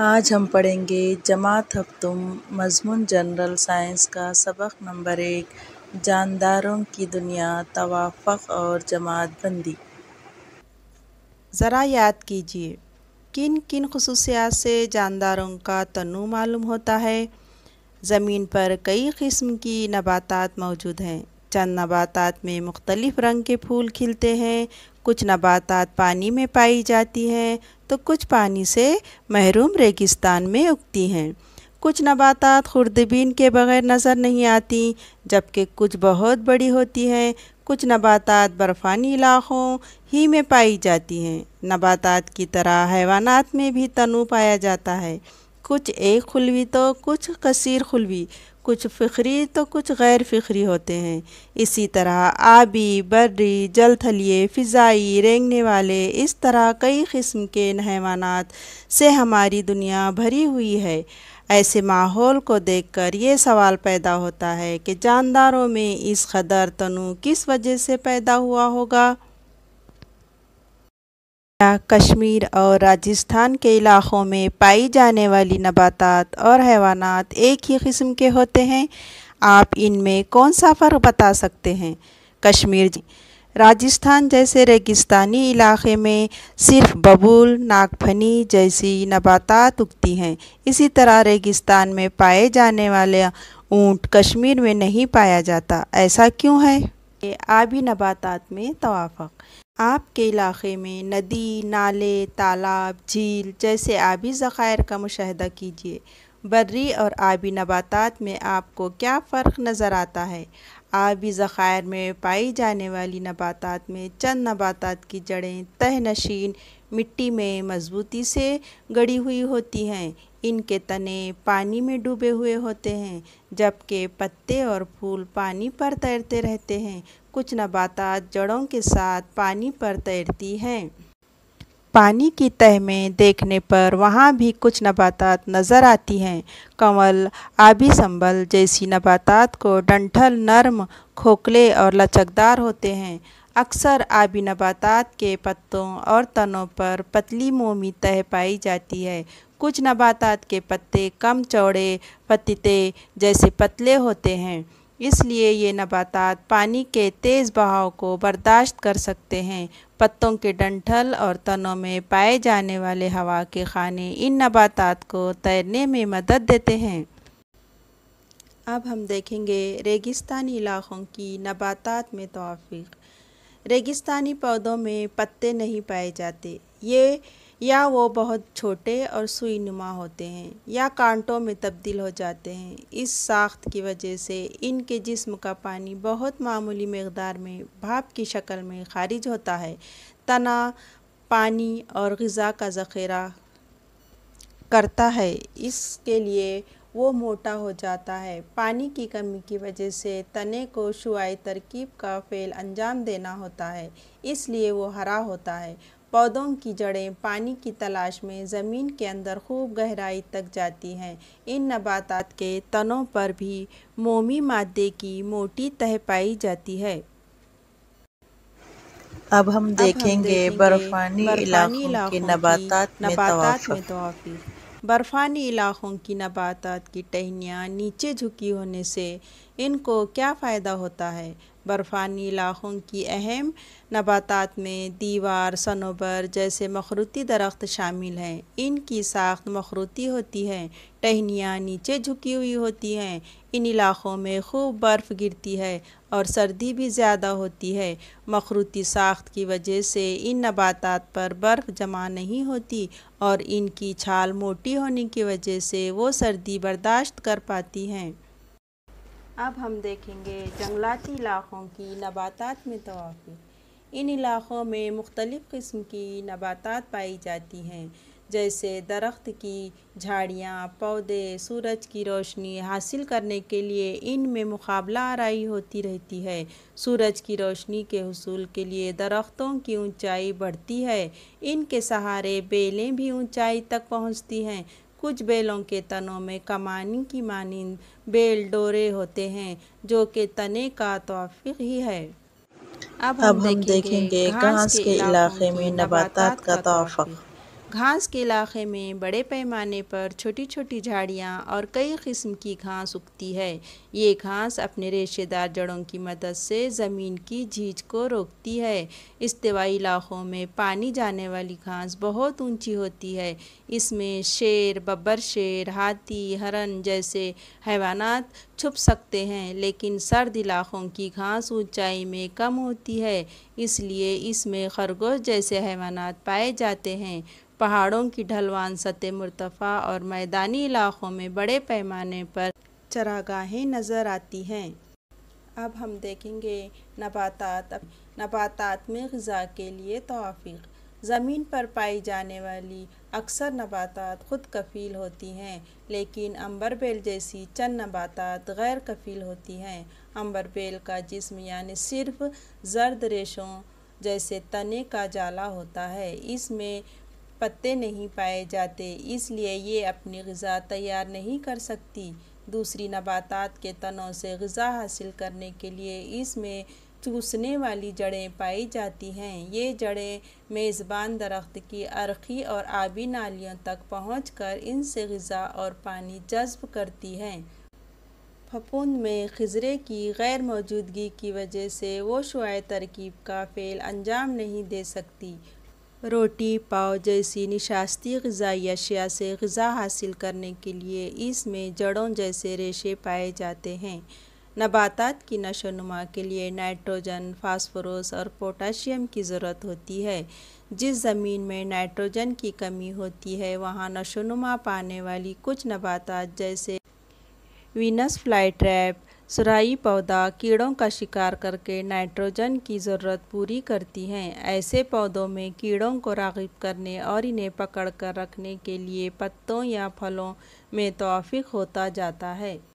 आज हम पढ़ेंगे जमात हफ्तुम मजमून जनरल साइंस का सबक नंबर एक जानदारों की दुनिया तवाफ़ और जमात बंदी ज़रा याद कीजिए किन किन खसूसियात से जानदारों का तनु मालूम होता है ज़मीन पर कई किस्म की नबातात मौजूद हैं चंद नबातात में मुख्तलिफ़ रंग के फूल खिलते हैं कुछ नबातात पानी में पाई जाती है तो कुछ पानी से महरूम रेगिस्तान में उगती हैं कुछ नबातात खुर्दबीन के बगैर नज़र नहीं आती जबकि कुछ बहुत बड़ी होती हैं कुछ नबातात बर्फ़ानी इलाक़ों ही में पाई जाती हैं नबातात की तरह हैवानात में भी तनु पाया जाता है कुछ एक खुलवी तो कुछ कसीर खुलवी कुछ फ़िक्री तो कुछ गैर फ़िक्री होते हैं इसी तरह आबी बर्री थलिए फ़िज़ाई रेंगने वाले इस तरह कई किस्म के नहवानात से हमारी दुनिया भरी हुई है ऐसे माहौल को देखकर ये सवाल पैदा होता है कि जानदारों में इस कदर तनु किस वजह से पैदा हुआ होगा कश्मीर और राजस्थान के इलाक़ों में पाई जाने वाली नबातात और हैवानात एक ही किस्म के होते हैं आप इनमें कौन सा फ़र्क बता सकते हैं कश्मीर जी राजस्थान जैसे रेगिस्तानी इलाके में सिर्फ बबूल नागफनी जैसी नबातात उगती हैं इसी तरह रेगिस्तान में पाए जाने वाले ऊंट कश्मीर में नहीं पाया जाता ऐसा क्यों है आबी नबातात में तवाफ़ आपके इलाके में नदी नाले तालाब झील जैसे आबी ज़ख़ायर का मुशाह कीजिए बर्री और आबी नबातात में आपको क्या फ़र्क नज़र आता है आबी ज़ख़ायर में पाई जाने वाली नबातात में चंद नबातात की जड़ें तहनशीन मिट्टी में मज़बूती से गड़ी हुई होती हैं इनके तने पानी में डूबे हुए होते हैं जबकि पत्ते और फूल पानी पर तैरते रहते हैं कुछ नबातात जड़ों के साथ पानी पर तैरती हैं पानी की तह में देखने पर वहाँ भी कुछ नबातात नज़र आती हैं कंवल आबी संबल जैसी नबातात को डंठल नरम खोखले और लचकदार होते हैं अक्सर आबी नबातात के पत्तों और तनों पर पतली मोमी तह पाई जाती है कुछ नबातात के पत्ते कम चौड़े पतिते जैसे पतले होते हैं इसलिए ये नबातात पानी के तेज़ बहाव को बर्दाश्त कर सकते हैं पत्तों के डंठल और तनों में पाए जाने वाले हवा के खाने इन नबातात को तैरने में मदद देते हैं अब हम देखेंगे रेगिस्तानी इलाक़ों की नबातात में तोफ़ी रेगिस्तानी पौधों में पत्ते नहीं पाए जाते ये या वो बहुत छोटे और सुई नुमा होते हैं या कांटों में तब्दील हो जाते हैं इस साख्त की वजह से इनके जिस्म का पानी बहुत मामूली मकदार में भाप की शक्ल में खारिज होता है तना पानी और गज़ा का ज़ख़ीरा करता है इसके लिए वो मोटा हो जाता है पानी की कमी की वजह से तने को शुआई तरकीब का फेल अंजाम देना होता है इसलिए वो हरा होता है पौधों की जड़ें पानी की तलाश में ज़मीन के अंदर खूब गहराई तक जाती हैं इन नबातात के तनों पर भी मोमी मादे की मोटी तह पाई जाती है अब हम देखेंगे, देखेंगे बर्फानी, इलाकों, इलाकों नबातात में तो बर्फ़ानी इलाकों की नबातात की टहनियाँ नीचे झुकी होने से इनको क्या फ़ायदा होता है बर्फ़ानी इलाक़ों की अहम नबातात में दीवार सनोबर जैसे मखरूती दरख्त शामिल हैं इनकी साख्त मखरूती होती है टहनियाँ नीचे झुकी हुई होती हैं इन इलाक़ों में खूब बर्फ़ गिरती है और सर्दी भी ज़्यादा होती है मखरूती साख्त की वजह से इन नबातात पर बर्फ़ जमा नहीं होती और इनकी छाल मोटी होने की वजह से वो सर्दी बर्दाश्त कर पाती हैं अब हम देखेंगे जंगलाती इलाक़ों की नबातात में तोाफ़ी इन इलाक़ों में मुख्तलिफ़ किस्म की नबातात पाई जाती हैं जैसे दरख्त की झाड़ियाँ पौधे सूरज की रोशनी हासिल करने के लिए इन में मुकाबला आरई होती रहती है सूरज की रोशनी के हसूल के लिए दरख्तों की ऊंचाई बढ़ती है इनके सहारे बेलें भी ऊंचाई तक पहुंचती हैं कुछ बेलों के तनों में कमानी की मानंद बेल डोरे होते हैं जो कि तने का तोफ़ी ही है अब हम, अब हम देखेंगे घास के इलाके में नबाता का तोफ़ घास के इलाके में बड़े पैमाने पर छोटी छोटी झाड़ियाँ और कई किस्म की घास उगती है ये घास अपने रेशेदार जड़ों की मदद से ज़मीन की झीझ को रोकती है इस्तीवाई इलाकों में पानी जाने वाली घास बहुत ऊंची होती है इसमें शेर बब्बर शेर हाथी हरन जैसे हैवानात छुप सकते हैं लेकिन सर्द इलाकों की घास ऊंचाई में कम होती है इसलिए इसमें खरगोश जैसे हैवानात पाए जाते हैं पहाड़ों की ढलवान सतह मुर्तफ़ा और मैदानी इलाकों में बड़े पैमाने पर चरागाहें नज़र आती हैं अब हम देखेंगे नबाता नबाता में गज़ा के लिए तोफ़ी ज़मीन पर पाई जाने वाली अक्सर नबातात ख़ुद कफ़ील होती हैं लेकिन अंबर बेल जैसी चंद नबातात गैर कफ़ील होती हैं अम्बर बेल का जिस्म यानी सिर्फ जर्द रेशों जैसे तने का जाला होता है इसमें पत्ते नहीं पाए जाते इसलिए ये अपनी गज़ा तैयार नहीं कर सकती दूसरी नबातात के तनों से गज़ा हासिल करने के लिए इसमें चूसने वाली जड़ें पाई जाती हैं ये जड़ें मेज़बान दरख्त की अरखी और आबी नालियों तक पहुँच कर इनसे गज़ा और पानी जज्ब करती हैं फपुंद में खजरे की गैर मौजूदगी की वजह से वो शुआ तरकीब का फेल अंजाम नहीं दे सकती रोटी पाव जैसी निशास्ती गजाई अशिया से गज़ा हासिल करने के लिए इसमें जड़ों जैसे रेशे पाए जाते हैं नबातात की नशोनुमा के लिए नाइट्रोजन फास्फोरस और पोटाशियम की ज़रूरत होती है जिस ज़मीन में नाइट्रोजन की कमी होती है वहाँ नशोनुमा पाने वाली कुछ नबातात जैसे वीनस फ्लाई ट्रैप सुराई पौधा कीड़ों का शिकार करके नाइट्रोजन की ज़रूरत पूरी करती हैं ऐसे पौधों में कीड़ों को रागिब करने और इन्हें पकड़ कर रखने के लिए पत्तों या फलों में तोफ़ी होता जाता है